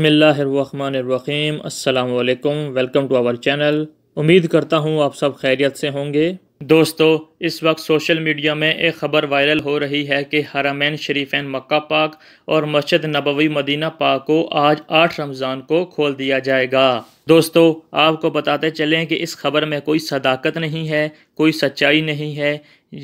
बसमीम अल्लाम welcome to our channel उम्मीद करता हूँ आप सब खैरियत से होंगे दोस्तों इस वक्त सोशल मीडिया में एक ख़बर वायरल हो रही है कि हरामैन शरीफैन मक्का पाक और मस्जिद नबवी मदीना पाक को आज आठ रमज़ान को खोल दिया जाएगा दोस्तों आपको बताते चलें कि इस खबर में कोई सदाकत नहीं है कोई सच्चाई नहीं है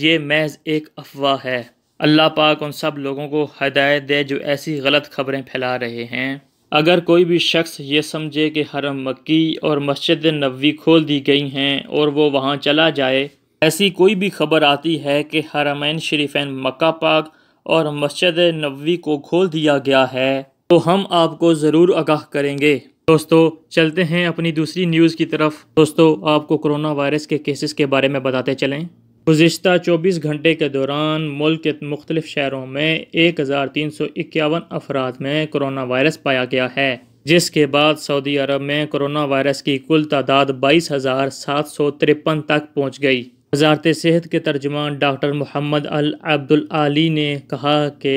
ये महज एक अफवाह है अल्लाह पाक उन सब लोगों को हदायत दे जो ऐसी गलत खबरें फैला रहे हैं अगर कोई भी शख्स ये समझे कि हरम मक्की और मस्जिद नबी खोल दी गई हैं और वो वहाँ चला जाए ऐसी कोई भी खबर आती है कि हरमैन शरीफन मक्का पाक और मस्जिद नबी को खोल दिया गया है तो हम आपको ज़रूर आगाह करेंगे दोस्तों चलते हैं अपनी दूसरी न्यूज़ की तरफ दोस्तों आपको कोरोना वायरस के केसेस के बारे में बताते चलें गुज्त चौबीस घंटे के दौरान मुल्क के मुख्तलिफ शहरों में एक हज़ार तीन सौ इक्यावन अफराद में कोरोना वायरस पाया गया है जिसके बाद सऊदी अरब में कोरोना वायरस की कुल तादाद बाईस हज़ार सात सौ तिरपन तक पहुँच गई वजारत सेहत के तर्जमान डॉक्टर मोहम्मद अल अब्दुल आली ने कहा कि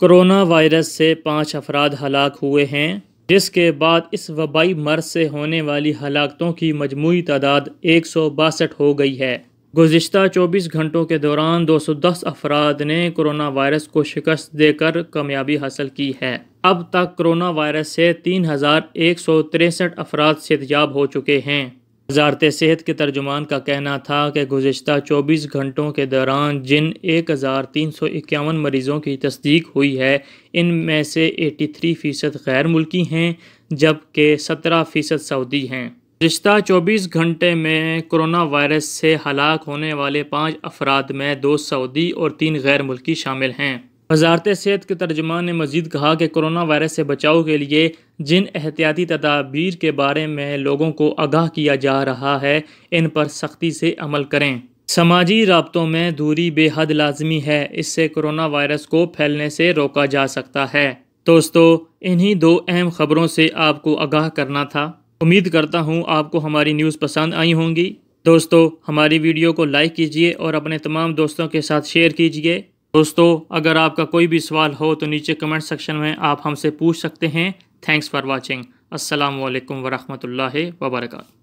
कोरोना वायरस से पाँच अफराद हलाक हुए हैं जिसके बाद इस वबाई मर्ज से होने वाली हलाकतों की मजमू तादाद एक सौ बासठ हो गई है गुज्त 24 घंटों के दौरान 210 अफराद ने कोरोना वायरस को शिकस्त देकर कामयाबी हासिल की है अब तक कोरोना वायरस से तीन हज़ार एक सौ तिरसठ अफराद सेहतयाब हो चुके हैं वजारत सेहत के तर्जुमान का कहना था कि गुज्त 24 घंटों के दौरान जिन एक हज़ार तीन सौ इक्यावन मरीज़ों की तस्दीक हुई है इनमें से एटी थ्री फ़ीसद गैर मुल्की हैं जबकि सत्रह फ़ीसद सऊदी हैं रिश्ता चौबीस घंटे में कोरोना वायरस से हलाक होने वाले पाँच अफराद में दो सऊदी और तीन गैर मुल्की शामिल हैं वजारत सेहत के तर्जमान ने मजीद कहा कि कोरोना वायरस से बचाव के लिए जिन एहतियाती तदाबीर के बारे में लोगों को आगाह किया जा रहा है इन पर सख्ती से अमल करें समाजी रबतों में दूरी बेहद लाजमी है इससे कोरोना वायरस को फैलने से रोका जा सकता है दोस्तों इन्हीं दो अहम खबरों से आपको आगाह करना था उम्मीद करता हूँ आपको हमारी न्यूज़ पसंद आई होंगी दोस्तों हमारी वीडियो को लाइक कीजिए और अपने तमाम दोस्तों के साथ शेयर कीजिए दोस्तों अगर आपका कोई भी सवाल हो तो नीचे कमेंट सेक्शन में आप हमसे पूछ सकते हैं थैंक्स फॉर वॉचिंग असलकम वरहमल वर्का